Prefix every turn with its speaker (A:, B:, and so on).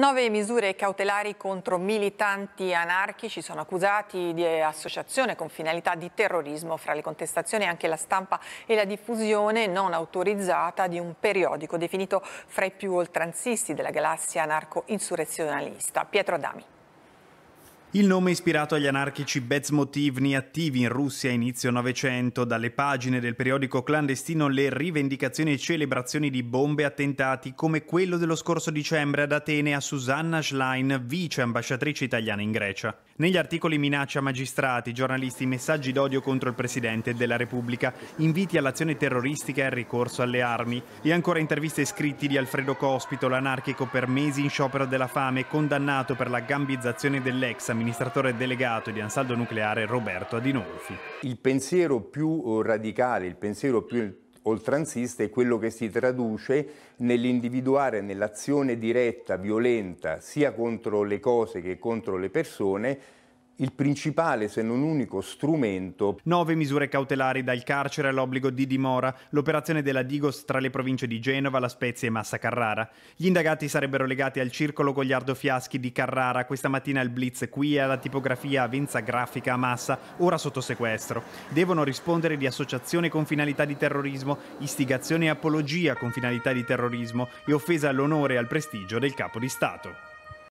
A: Nove misure cautelari contro militanti anarchici sono accusati di associazione con finalità di terrorismo. Fra le contestazioni anche la stampa e la diffusione non autorizzata di un periodico definito fra i più oltranzisti della galassia anarco-insurrezionalista. Pietro Adami.
B: Il nome è ispirato agli anarchici Bezmotivni attivi in Russia a inizio Novecento. Dalle pagine del periodico clandestino le rivendicazioni e celebrazioni di bombe e attentati come quello dello scorso dicembre ad Atene a Susanna Schlein, vice ambasciatrice italiana in Grecia. Negli articoli minaccia magistrati, giornalisti, messaggi d'odio contro il Presidente della Repubblica, inviti all'azione terroristica e al ricorso alle armi e ancora interviste scritti di Alfredo Cospito, l'anarchico per mesi in sciopero della fame, condannato per la gambizzazione dell'ex amministratore delegato di Ansaldo Nucleare Roberto Adinolfi.
C: Il pensiero più eh, radicale, il pensiero più oltranzista è quello che si traduce nell'individuare nell'azione diretta, violenta, sia contro le cose che contro le persone, il principale, se non unico, strumento.
B: Nove misure cautelari dal carcere all'obbligo di dimora, l'operazione della Digos tra le province di Genova, La Spezia e Massa Carrara. Gli indagati sarebbero legati al circolo Gogliardo Fiaschi di Carrara, questa mattina al Blitz qui e alla tipografia Avenza Grafica a Massa, ora sotto sequestro. Devono rispondere di associazione con finalità di terrorismo, istigazione e apologia con finalità di terrorismo e offesa all'onore e al prestigio del capo di Stato.